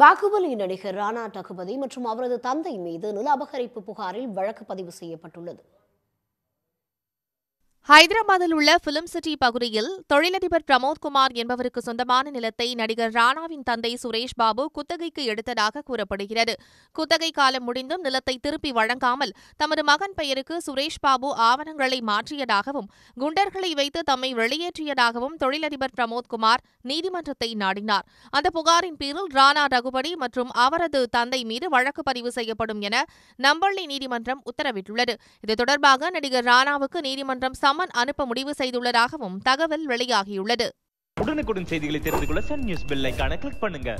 பாகுபலி நடிகர் ராணா டகுபதி மற்றும் அவரது தந்தை மீது நில அபகரிப்பு புகாரில் வழக்கு பதிவு செய்யப்பட்டுள்ளது ஹைதராபாத்தில் உள்ள பிலிம் சிட்டி பகுதியில் தொழிலதிபர் பிரமோத்குமார் என்பவருக்கு சொந்தமான நிலத்தை நடிகர் ராணாவின் தந்தை சுரேஷ் பாபு குத்தகைக்கு எடுத்ததாக கூறப்படுகிறது குத்தகை காலம் முடிந்தும் நிலத்தை திருப்பி வழங்காமல் தமது மகன் பெயருக்கு சுரேஷ் பாபு ஆவணங்களை மாற்றியதாகவும் குண்டர்களை வைத்து தம்மை வெளியேற்றியதாகவும் தொழிலதிபர் பிரமோத்குமார் நீதிமன்றத்தை நாடினார் அந்த புகாரின் பேரில் ராணா ரகுபடி மற்றும் அவரது தந்தை மீது வழக்கு பதிவு செய்யப்படும் என நம்பள்ளி நீதிமன்றம் உத்தரவிட்டுள்ளது இது தொடர்பாக நடிகர் ராணாவுக்கு நீதிமன்றம் சம் சமன் அனுப்ப முடிவு செய்துள்ளதாகவும் தகவல் வெளியாகியுள்ளது உடனுக்குடன் செய்திகளை தெரிந்து கொள்ள சன் நியூஸ் பெல் கிளிக் பண்ணுங்க